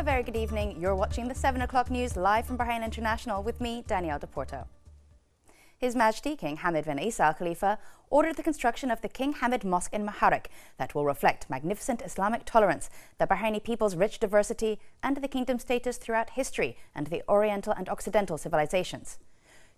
A very good evening. You're watching the 7 o'clock news live from Bahrain International with me, Danielle Deporto. His Majesty King Hamad bin Isa Al Khalifa ordered the construction of the King Hamad Mosque in Maharak that will reflect magnificent Islamic tolerance, the Bahraini people's rich diversity, and the kingdom's status throughout history and the Oriental and Occidental civilizations.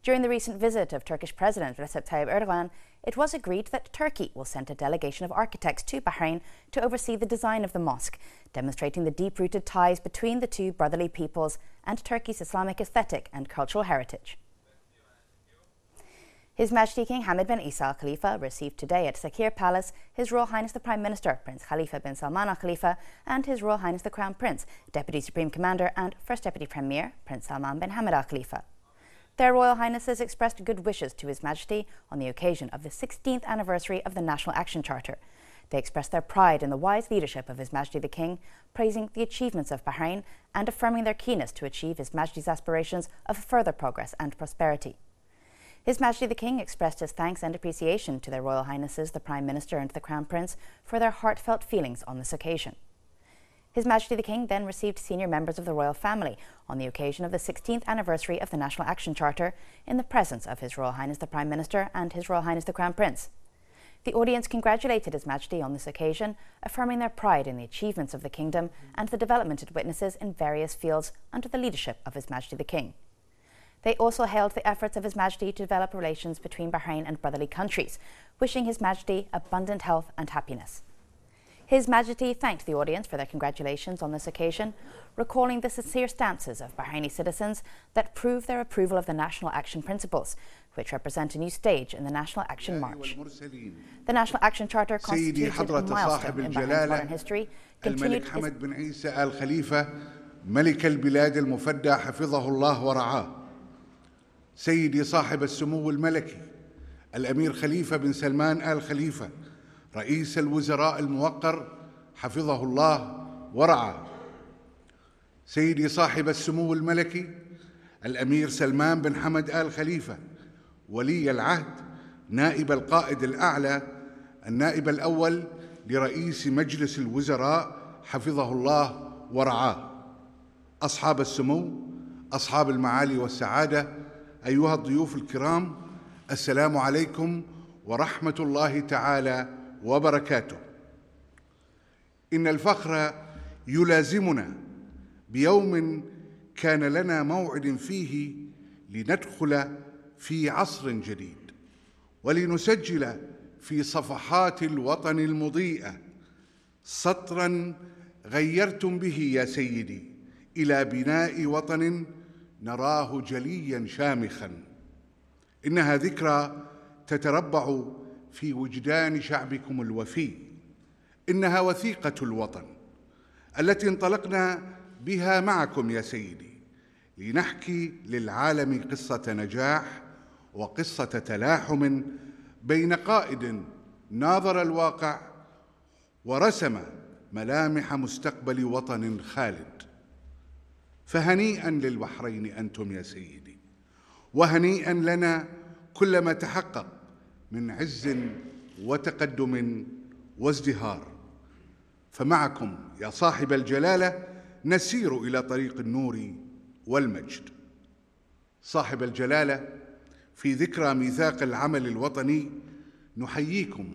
During the recent visit of Turkish President Recep Tayyip Erdogan, it was agreed that Turkey will send a delegation of architects to Bahrain to oversee the design of the mosque, demonstrating the deep rooted ties between the two brotherly peoples and Turkey's Islamic aesthetic and cultural heritage. His Majesty King Hamad bin Isa Al Khalifa received today at Sakir Palace His Royal Highness the Prime Minister, Prince Khalifa bin Salman Al Khalifa, and His Royal Highness the Crown Prince, Deputy Supreme Commander and First Deputy Premier, Prince Salman bin Hamad Al Khalifa. Their Royal Highnesses expressed good wishes to His Majesty on the occasion of the 16th anniversary of the National Action Charter. They expressed their pride in the wise leadership of His Majesty the King, praising the achievements of Bahrain and affirming their keenness to achieve His Majesty's aspirations of further progress and prosperity. His Majesty the King expressed his thanks and appreciation to their Royal Highnesses the Prime Minister and the Crown Prince for their heartfelt feelings on this occasion. His Majesty the King then received senior members of the royal family on the occasion of the 16th anniversary of the National Action Charter in the presence of His Royal Highness the Prime Minister and His Royal Highness the Crown Prince. The audience congratulated His Majesty on this occasion, affirming their pride in the achievements of the kingdom and the development it witnesses in various fields under the leadership of His Majesty the King. They also hailed the efforts of His Majesty to develop relations between Bahrain and brotherly countries, wishing His Majesty abundant health and happiness. His Majesty thanked the audience for their congratulations on this occasion, recalling the sincere stances of Bahraini citizens that prove their approval of the National Action Principles, which represent a new stage in the National Action March. The National Action Charter constitutes a milestone in Bahrain's modern history, continued الملك بن عيسى آل خليفة ملك البلاد المفدى حفظه الله ورعاه سيدي صاحب السمو الملكي الأمير خليفة بن سلمان آل خليفة رئيس الوزراء الموقر حفظه الله ورعاه سيدي صاحب السمو الملكي الأمير سلمان بن حمد آل خليفة ولي العهد نائب القائد الأعلى النائب الأول لرئيس مجلس الوزراء حفظه الله ورعاه أصحاب السمو أصحاب المعالي والسعادة أيها الضيوف الكرام السلام عليكم ورحمة الله تعالى وبركاته إن الفخر يلازمنا بيوم كان لنا موعد فيه لندخل في عصر جديد ولنسجل في صفحات الوطن المضيئة سطرا غيرتم به يا سيدي إلى بناء وطن نراه جليا شامخا إنها ذكرى تتربع في وجدان شعبكم الوفي إنها وثيقة الوطن التي انطلقنا بها معكم يا سيدي لنحكي للعالم قصة نجاح وقصة تلاحم بين قائد ناظر الواقع ورسم ملامح مستقبل وطن خالد فهنيئا للبحرين أنتم يا سيدي وهنيئا لنا كلما تحقق من عز وتقدم وازدهار فمعكم يا صاحب الجلاله نسير الى طريق النور والمجد صاحب الجلاله في ذكرى ميثاق العمل الوطني نحييكم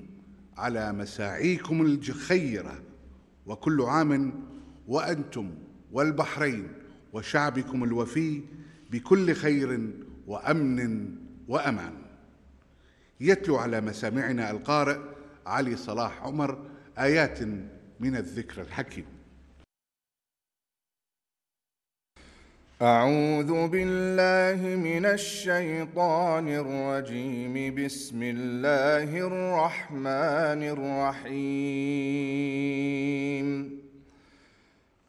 على مساعيكم الخيره وكل عام وانتم والبحرين وشعبكم الوفي بكل خير وامن وامان يتلو على مسامعنا القارئ علي صلاح عمر آيات من الذكر الحكيم أعوذ بالله من الشيطان الرجيم بسم الله الرحمن الرحيم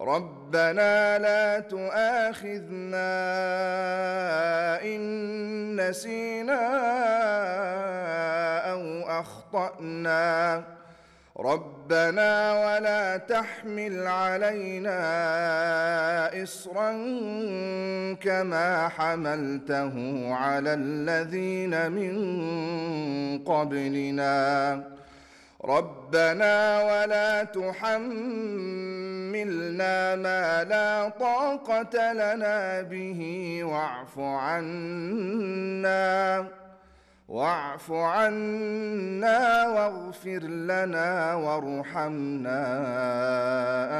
ربنا لا تؤاخذنا إن نسينا أو أخطأنا ربنا ولا تحمل علينا إصرا كما حملته على الذين من قبلنا ربنا ولا تحملنا ما لا طاقة لنا به واعف عنا واعف عنا واغفر لنا وارحمنا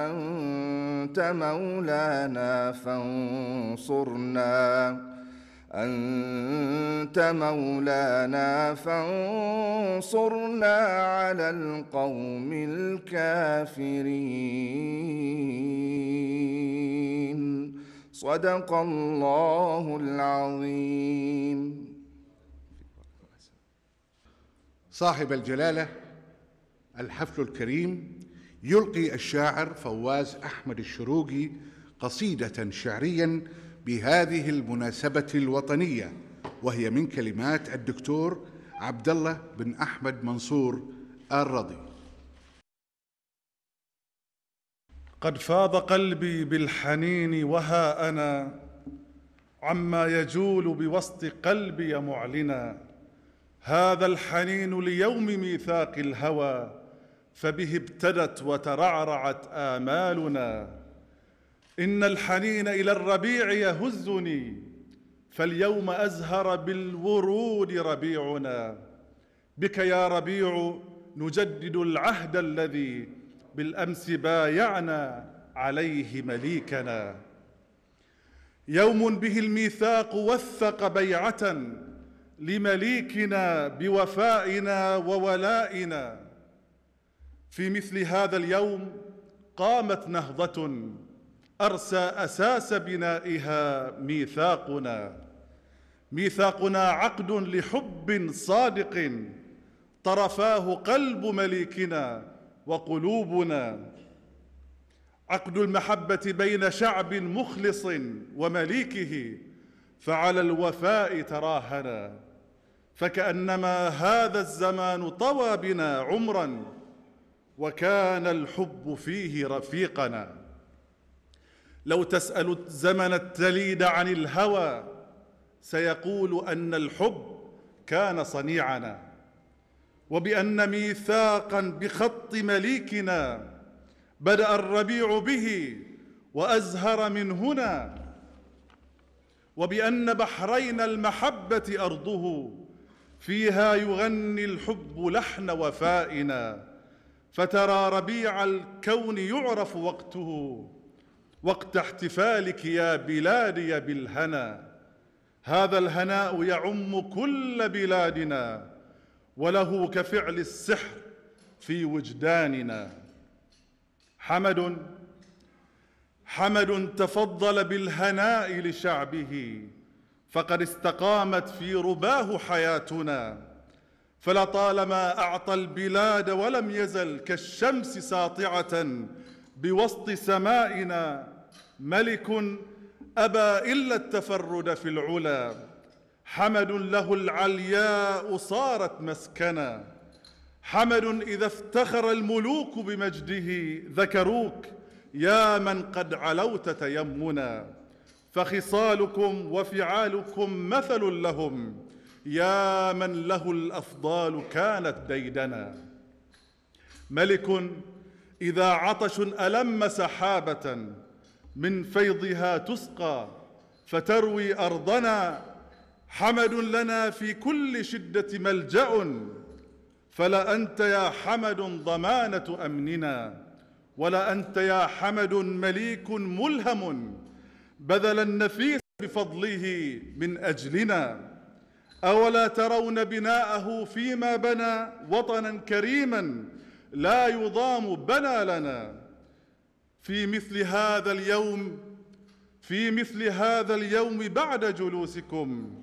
أنت مولانا فانصرنا أنت مولانا فانصرنا على القوم الكافرين صدق الله العظيم صاحب الجلاله الحفل الكريم يلقي الشاعر فواز احمد الشروقي قصيده شعريا بهذه المناسبة الوطنية وهي من كلمات الدكتور عبد الله بن أحمد منصور الرضي قد فاض قلبي بالحنين وها أنا عما يجول بوسط قلبي معلنا هذا الحنين ليوم ميثاق الهوى فبه ابتدت وترعرعت آمالنا إن الحنين إلى الربيع يهزني فاليوم أزهر بالورود ربيعنا بك يا ربيع نجدد العهد الذي بالأمس بايعنا عليه مليكنا يوم به الميثاق وثق بيعة لمليكنا بوفائنا وولائنا في مثل هذا اليوم قامت نهضة أرسى أساس بنائها ميثاقنا ميثاقنا عقد لحب صادق طرفاه قلب مليكنا وقلوبنا عقد المحبة بين شعب مخلص ومليكه فعلى الوفاء تراهنا فكأنما هذا الزمان طوى بنا عمرا وكان الحب فيه رفيقنا لو تسأل الزمن التليد عن الهوى سيقول أن الحب كان صنيعنا وبأن ميثاقا بخط مليكنا بدأ الربيع به وأزهر من هنا وبأن بحرين المحبة أرضه فيها يغني الحب لحن وفائنا فترى ربيع الكون يعرف وقته وقت احتفالك يا بلادي بالهنا هذا الهناء يعم كل بلادنا وله كفعل السحر في وجداننا حمد حمد تفضل بالهناء لشعبه فقد استقامت في رباه حياتنا فلطالما اعطى البلاد ولم يزل كالشمس ساطعه بوسط سمائنا ملك أبى إلا التفرد في العلا حمد له العلياء صارت مسكنا حمد إذا افتخر الملوك بمجده ذكروك يا من قد علوت تيمنا فخصالكم وفعالكم مثل لهم يا من له الافضال كانت ديدنا ملك اذا عطش الم سحابه من فيضها تسقى فتروي ارضنا حمد لنا في كل شده ملجا فلا انت يا حمد ضمانه امننا ولا انت يا حمد مليك ملهم بذل النفيس بفضله من اجلنا اولا ترون بناءه فيما بنى وطنا كريما لا يضام بنى لنا في مثل هذا اليوم في مثل هذا اليوم بعد جلوسكم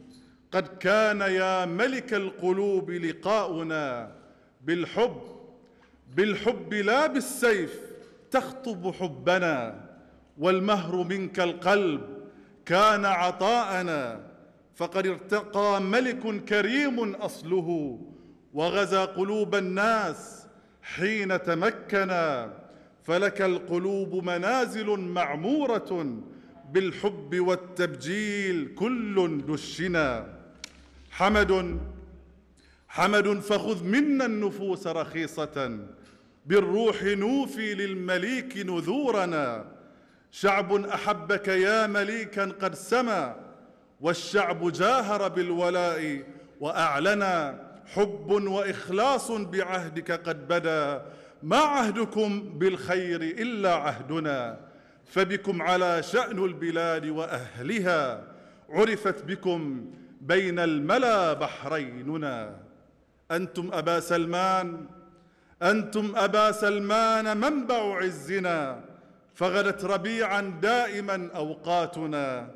قد كان يا ملك القلوب لقاؤنا بالحب بالحب لا بالسيف تخطب حبنا والمهر منك القلب كان عطاءنا فقد ارتقى ملك كريم اصله وغزا قلوب الناس حين تمكنا فلك القلوب منازل معموره بالحب والتبجيل كل دشنا حمد حمد فخذ منا النفوس رخيصه بالروح نوفي للمليك نذورنا شعب احبك يا مليكا قد سما والشعب جاهر بالولاء واعلنا حب واخلاص بعهدك قد بدا ما عهدكم بالخير الا عهدنا فبكم على شان البلاد واهلها عرفت بكم بين الملا بحريننا انتم ابا سلمان انتم ابا سلمان منبع عزنا فغدت ربيعا دائما اوقاتنا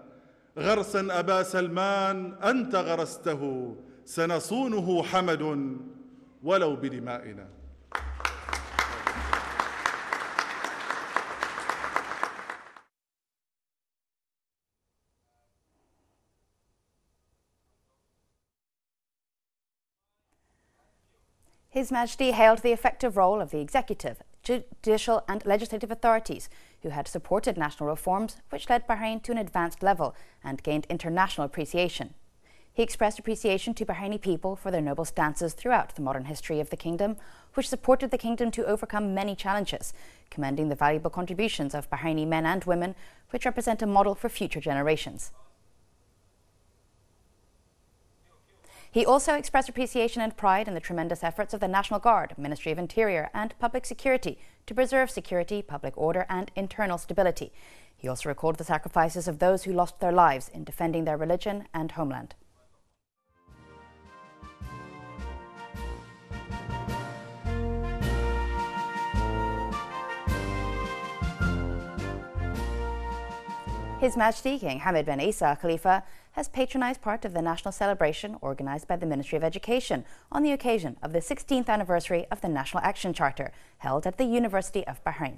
غرسا ابا سلمان انت غرسته سنصونه حمد ولو بدمائنا His Majesty hailed the effective role of the executive, judicial and legislative authorities who had supported national reforms which led Bahrain to an advanced level and gained international appreciation. He expressed appreciation to Bahraini people for their noble stances throughout the modern history of the kingdom, which supported the kingdom to overcome many challenges, commending the valuable contributions of Bahraini men and women, which represent a model for future generations. He also expressed appreciation and pride in the tremendous efforts of the National Guard, Ministry of Interior, and Public Security to preserve security, public order, and internal stability. He also recalled the sacrifices of those who lost their lives in defending their religion and homeland. His Majesty King Hamad bin Isa Khalifa has patronized part of the national celebration organized by the Ministry of Education on the occasion of the 16th anniversary of the National Action Charter held at the University of Bahrain.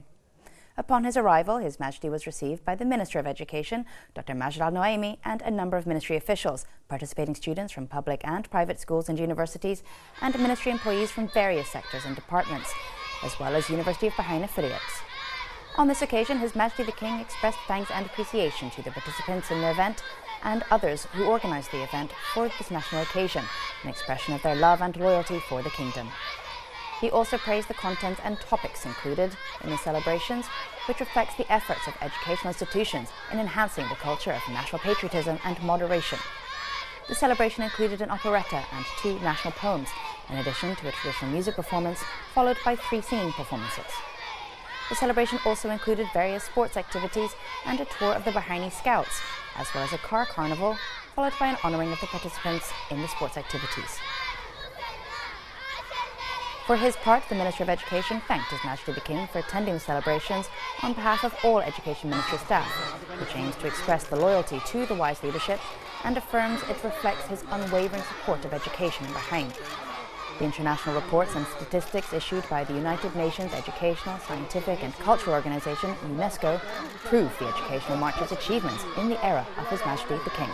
Upon his arrival, His Majesty was received by the Minister of Education, Dr. Majid Al Noemi, and a number of ministry officials, participating students from public and private schools and universities, and ministry employees from various sectors and departments, as well as University of Bahrain affiliates. On this occasion, His Majesty the King expressed thanks and appreciation to the participants in the event and others who organised the event for this national occasion, an expression of their love and loyalty for the kingdom. He also praised the contents and topics included in the celebrations, which reflects the efforts of educational institutions in enhancing the culture of national patriotism and moderation. The celebration included an operetta and two national poems, in addition to a traditional music performance, followed by three singing performances. The celebration also included various sports activities and a tour of the Bahraini Scouts, as well as a car carnival, followed by an honouring of the participants in the sports activities. For his part, the Minister of Education thanked His Majesty the King for attending the celebrations on behalf of all Education Ministry staff, which aims to express the loyalty to the wise leadership and affirms it reflects his unwavering support of education in Bahrain. The international reports and statistics issued by the United Nations Educational, Scientific and Cultural Organization, UNESCO, prove the educational march's achievements in the era of His Majesty the King.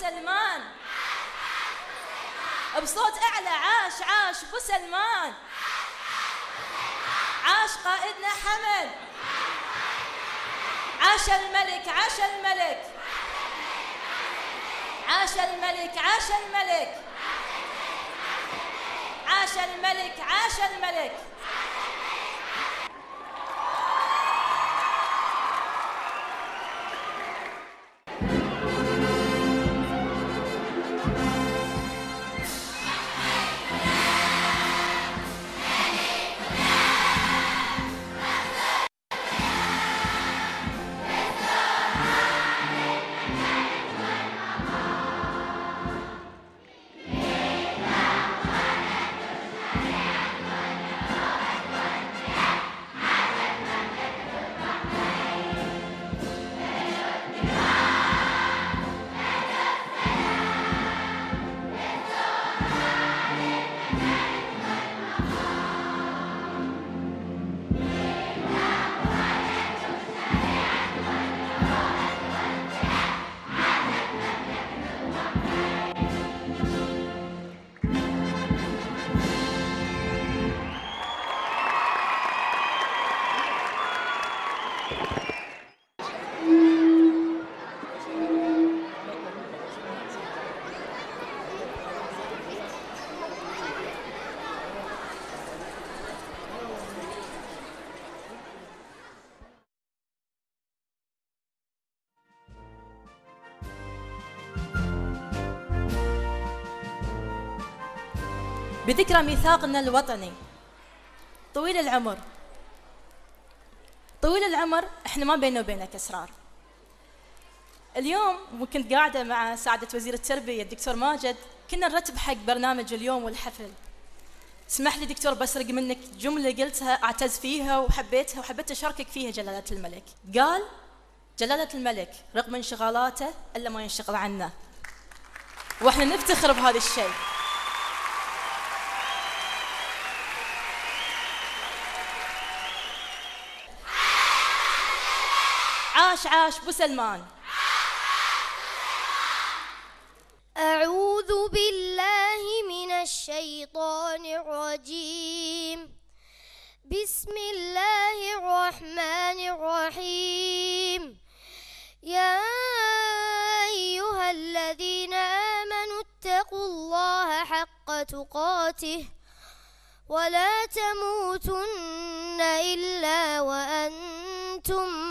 سلمان بصوت أعلى عاش عاش بو سلمان عاش قائدنا حمد عاش الملك عاش الملك عاش الملك عاش الملك عاش الملك عاش الملك بذكرى ميثاقنا الوطني طويل العمر طويل العمر احنا ما بيننا وبينك اسرار اليوم وكنت قاعدة مع سعادة وزير التربية الدكتور ماجد كنا نرتب حق برنامج اليوم والحفل اسمح لي دكتور بسرق منك جملة قلتها أعتز فيها وحبيتها وحبيت أشاركك فيها جلالة الملك قال جلالة الملك رغم انشغالاته إلا ما ينشغل عنا وإحنا نفتخر بهذا الشيء عاش عاش بو سلمان أعوذ بالله من الشيطان الرجيم بسم الله الرحمن الرحيم يا أيها الذين آمنوا اتقوا الله حق تقاته ولا تموتن إلا وأنتم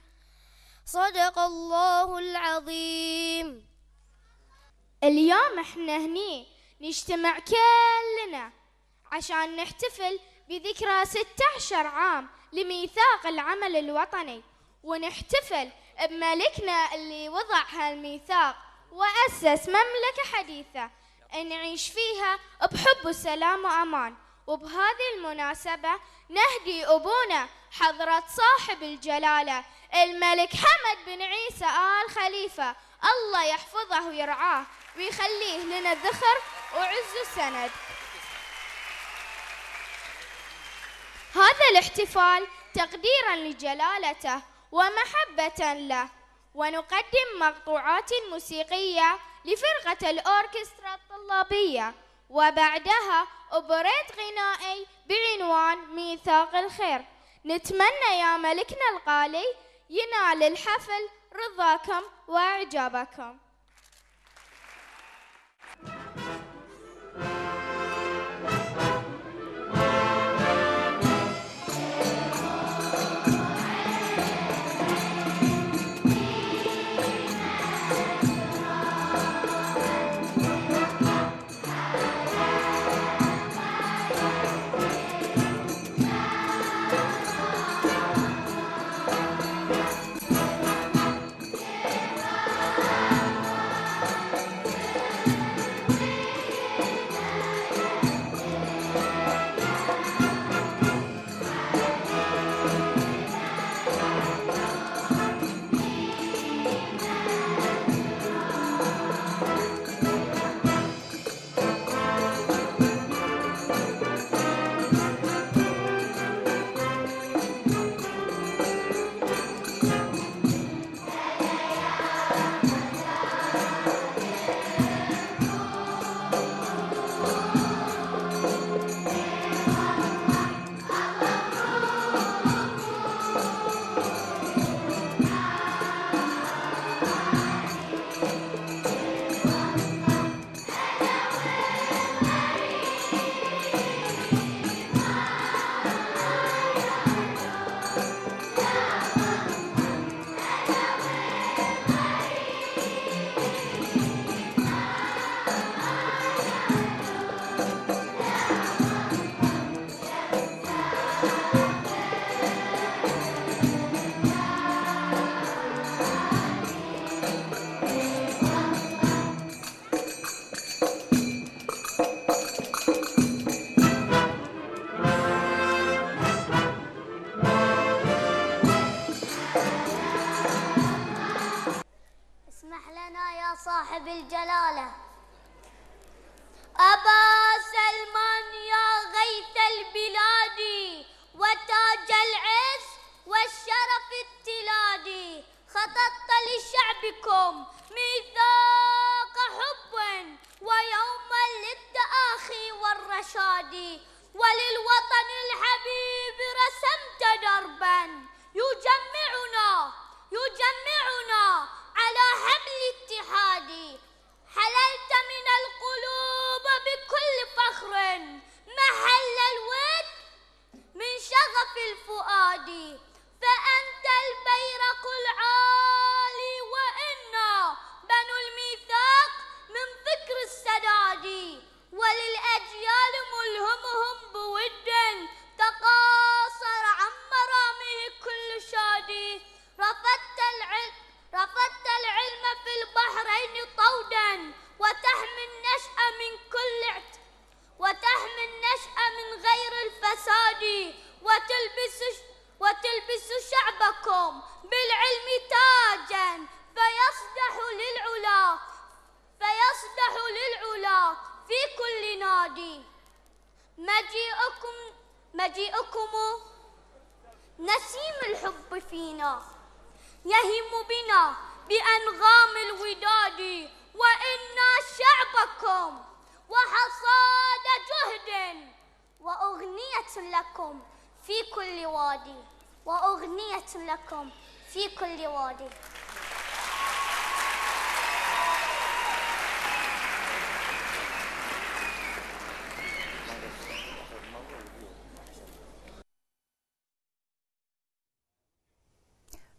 صدق الله العظيم اليوم احنا هني نجتمع كلنا عشان نحتفل بذكرى 16 عام لميثاق العمل الوطني ونحتفل بملكنا اللي وضع هالميثاق وأسس مملكة حديثة نعيش فيها بحب وسلام وأمان وبهذه المناسبة نهدي أبونا حضرة صاحب الجلالة الملك حمد بن عيسى آل خليفة الله يحفظه ويرعاه ويخليه لنا الذخر وعز السند هذا الاحتفال تقديرا لجلالته ومحبة له ونقدم مقطوعات موسيقية لفرقة الأوركسترا الطلابية وبعدها أبريت غنائي بعنوان ميثاق الخير نتمنى يا ملكنا الغالي ينال الحفل رضاكم وإعجابكم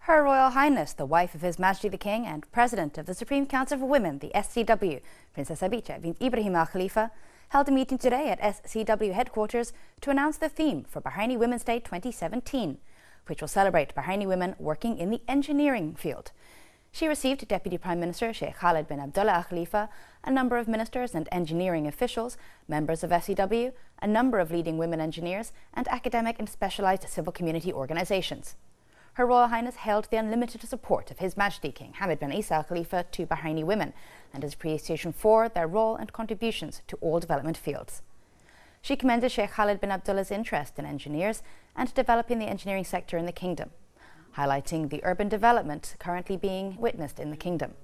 Her Royal Highness, the wife of His Majesty the King and President of the Supreme Council for Women, the SCW, Princess Abicha bin Ibrahim Al Khalifa, held a meeting today at SCW headquarters to announce the theme for Bahraini Women's Day 2017, which will celebrate Bahraini women working in the engineering field. She received Deputy Prime Minister Sheikh Khalid bin Abdullah Al Khalifa, a number of ministers and engineering officials, members of SCW, a number of leading women engineers, and academic and specialized civil community organizations. Her Royal Highness hailed the unlimited support of His Majesty King Hamad bin Isa Khalifa to Bahraini women and his appreciation for their role and contributions to all development fields. She commended Sheikh Khalid bin Abdullah's interest in engineers and developing the engineering sector in the kingdom, highlighting the urban development currently being witnessed in the kingdom.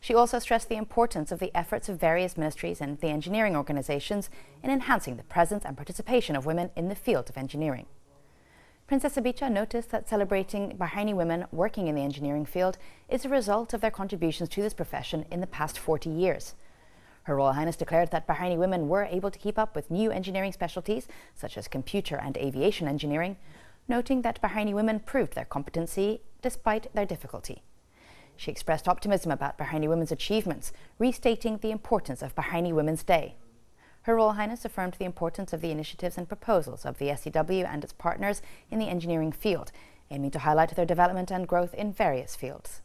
She also stressed the importance of the efforts of various ministries and the engineering organizations in enhancing the presence and participation of women in the field of engineering. Princess Abicha noticed that celebrating Bahraini women working in the engineering field is a result of their contributions to this profession in the past 40 years. Her Royal Highness declared that Bahraini women were able to keep up with new engineering specialties such as computer and aviation engineering, noting that Bahraini women proved their competency despite their difficulty. She expressed optimism about Bahraini women's achievements, restating the importance of Bahraini Women's Day. Her Royal Highness affirmed the importance of the initiatives and proposals of the SEW and its partners in the engineering field, aiming to highlight their development and growth in various fields.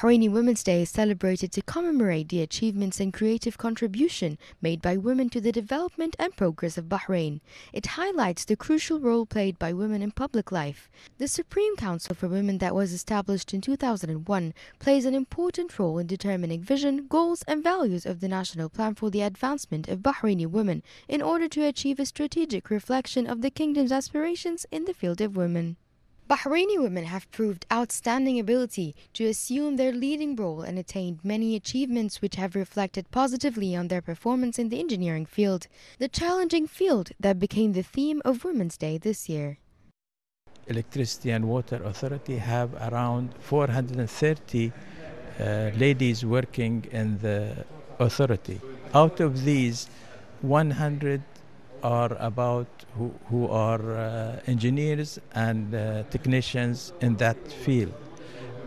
Bahraini Women's Day is celebrated to commemorate the achievements and creative contribution made by women to the development and progress of Bahrain. It highlights the crucial role played by women in public life. The Supreme Council for Women that was established in 2001 plays an important role in determining vision, goals, and values of the National Plan for the Advancement of Bahraini Women in order to achieve a strategic reflection of the kingdom's aspirations in the field of women. Bahraini women have proved outstanding ability to assume their leading role and attained many achievements which have reflected positively on their performance in the engineering field, the challenging field that became the theme of Women's Day this year. Electricity and Water Authority have around 430 uh, ladies working in the authority. Out of these, 100 are about who, who are uh, engineers and uh, technicians in that field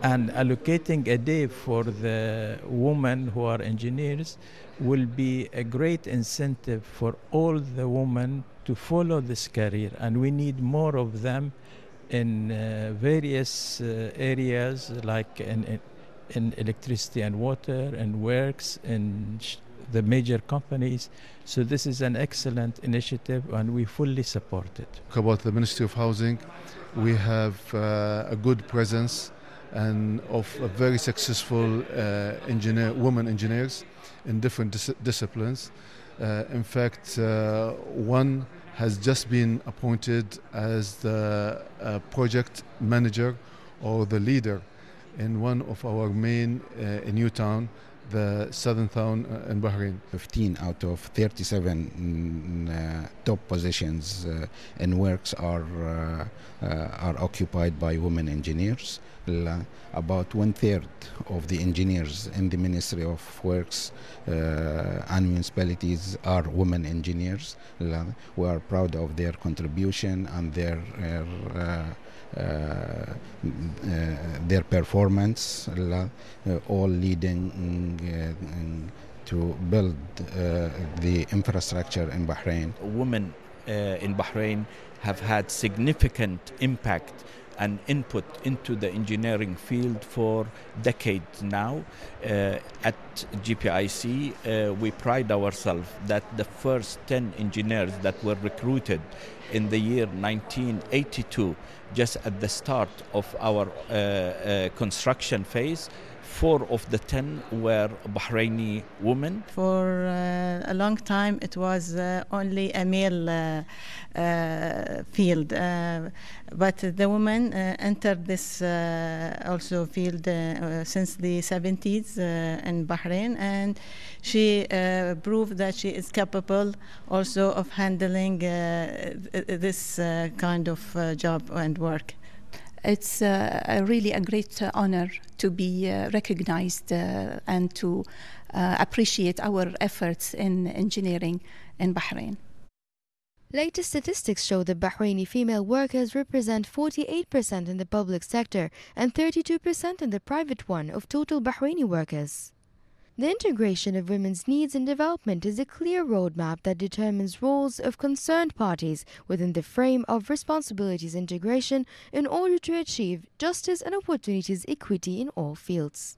and allocating a day for the women who are engineers will be a great incentive for all the women to follow this career and we need more of them in uh, various uh, areas like in, in, in electricity and water and works in the major companies. So this is an excellent initiative and we fully support it. About the Ministry of Housing, we have uh, a good presence and of a very successful uh, engineer, women engineers in different dis disciplines. Uh, in fact, uh, one has just been appointed as the uh, project manager or the leader in one of our main uh, in Newtown the southern town uh, in Bahrain. 15 out of 37 mm, uh, top positions uh, in works are, uh, uh are occupied by women engineers. About one third of the engineers in the Ministry of Works uh, and municipalities are women engineers. We are proud of their contribution and their uh, their performance, uh, all leading mm, uh, mm, to build the infrastructure in Bahrain. Women in Bahrain have had significant impact an input into the engineering field for decades now. Uh, at GPIC, uh, we pride ourselves that the first 10 engineers that were recruited in the year 1982, just at the start of our uh, uh construction phase, four of the ten were Bahraini women. For uh, a long time, it was uh, only a male uh, uh field, uh, but the women uh, entered this also field since the 70s in Bahrain, and she proved that she is capable also of handling this kind of job and work it's uh, a really a great honor to be uh, recognized uh, and to uh, appreciate our efforts in engineering in Bahrain. Latest statistics show that Bahraini female workers represent 48% in the public sector and 32% in the private one of total Bahraini workers. The integration of women's needs and development is a clear roadmap that determines roles of concerned parties within the frame of responsibilities integration in order to achieve justice and opportunities equity in all fields.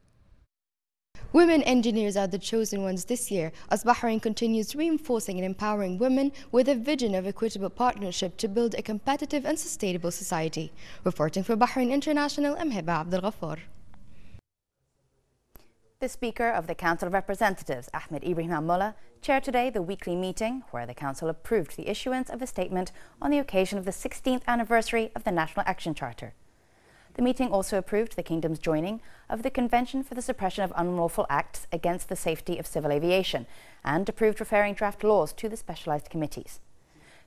Women engineers are the chosen ones this year as Bahrain continues reinforcing and empowering women with a vision of equitable partnership to build a competitive and sustainable society. Reporting for Bahrain International, Mheba am Abdel the Speaker of the Council of Representatives, Ahmed Ibrahim Mulla, mullah chaired today the weekly meeting where the Council approved the issuance of a statement on the occasion of the 16th anniversary of the National Action Charter. The meeting also approved the Kingdom's joining of the Convention for the Suppression of Unlawful Acts Against the Safety of Civil Aviation and approved referring draft laws to the specialized committees.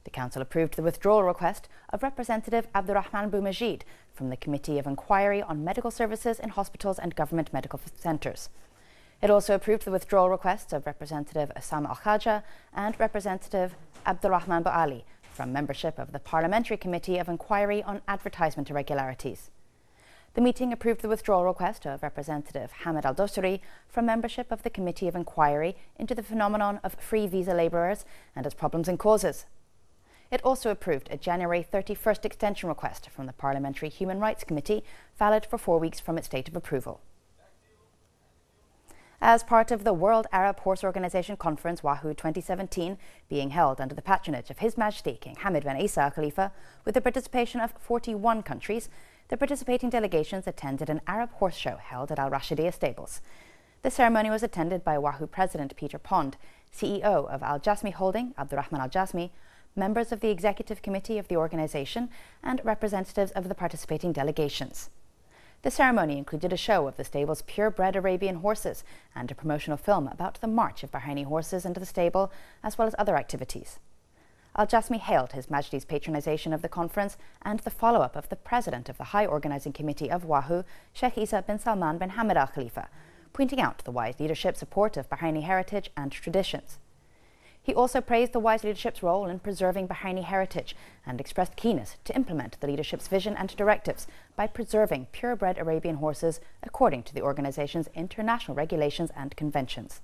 The Council approved the withdrawal request of Representative Abdurrahman Boumajid from the Committee of Inquiry on Medical Services in Hospitals and Government Medical Centres. It also approved the withdrawal requests of Representative Assam Al Khaja and Representative Abdurrahman Ba'ali from membership of the Parliamentary Committee of Inquiry on Advertisement Irregularities. The meeting approved the withdrawal request of Representative Hamid Al Dosuri from membership of the Committee of Inquiry into the phenomenon of free visa labourers and its problems and causes. It also approved a January 31st extension request from the Parliamentary Human Rights Committee, valid for four weeks from its date of approval. As part of the World Arab Horse Organization Conference Wahoo 2017, being held under the patronage of His Majesty King Hamad bin Isa Al Khalifa, with the participation of 41 countries, the participating delegations attended an Arab horse show held at Al Rashidiya Stables. The ceremony was attended by Wahoo President Peter Pond, CEO of Al Jasmi Holding, Abdurrahman Al Jasmi, members of the Executive Committee of the organization, and representatives of the participating delegations. The ceremony included a show of the stable's purebred Arabian horses and a promotional film about the march of Bahraini horses into the stable, as well as other activities. Al Jasmi hailed His Majesty's patronization of the conference and the follow up of the president of the High Organizing Committee of Wahoo, Sheikh Isa bin Salman bin Hamad Al Khalifa, pointing out the wise leadership support of Bahraini heritage and traditions. He also praised the wise leadership's role in preserving Bahraini heritage and expressed keenness to implement the leadership's vision and directives by preserving purebred Arabian horses according to the organization's international regulations and conventions.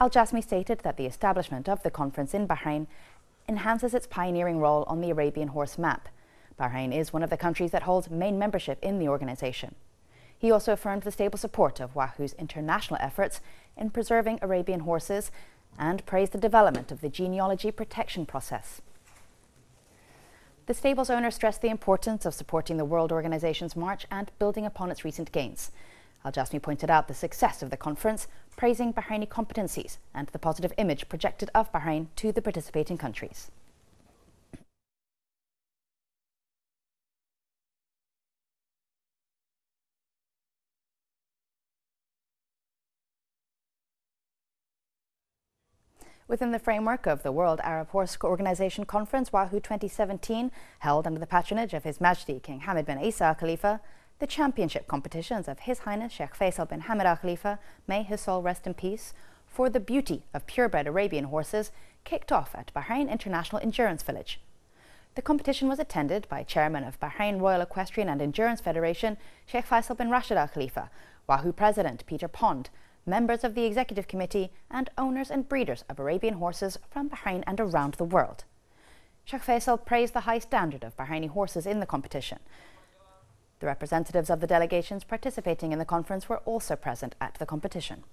Al Jasmi stated that the establishment of the conference in Bahrain enhances its pioneering role on the Arabian horse map. Bahrain is one of the countries that holds main membership in the organization. He also affirmed the stable support of Wahoo's international efforts in preserving Arabian horses and praised the development of the genealogy protection process. The stable's owner stressed the importance of supporting the World Organization's march and building upon its recent gains. Al Jasmi pointed out the success of the conference, praising Bahraini competencies and the positive image projected of Bahrain to the participating countries. Within the framework of the World Arab Horse Organization Conference Wahoo 2017, held under the patronage of His Majesty King Hamad bin Isa Al Khalifa, the championship competitions of His Highness Sheikh Faisal bin Hamad Al Khalifa, may his soul rest in peace, for the beauty of purebred Arabian horses kicked off at Bahrain International Endurance Village. The competition was attended by Chairman of Bahrain Royal Equestrian and Endurance Federation, Sheikh Faisal bin Rashid Al Khalifa, Wahoo President Peter Pond, members of the Executive Committee, and owners and breeders of Arabian horses from Bahrain and around the world. Sheikh Faisal praised the high standard of Bahraini horses in the competition. The representatives of the delegations participating in the conference were also present at the competition.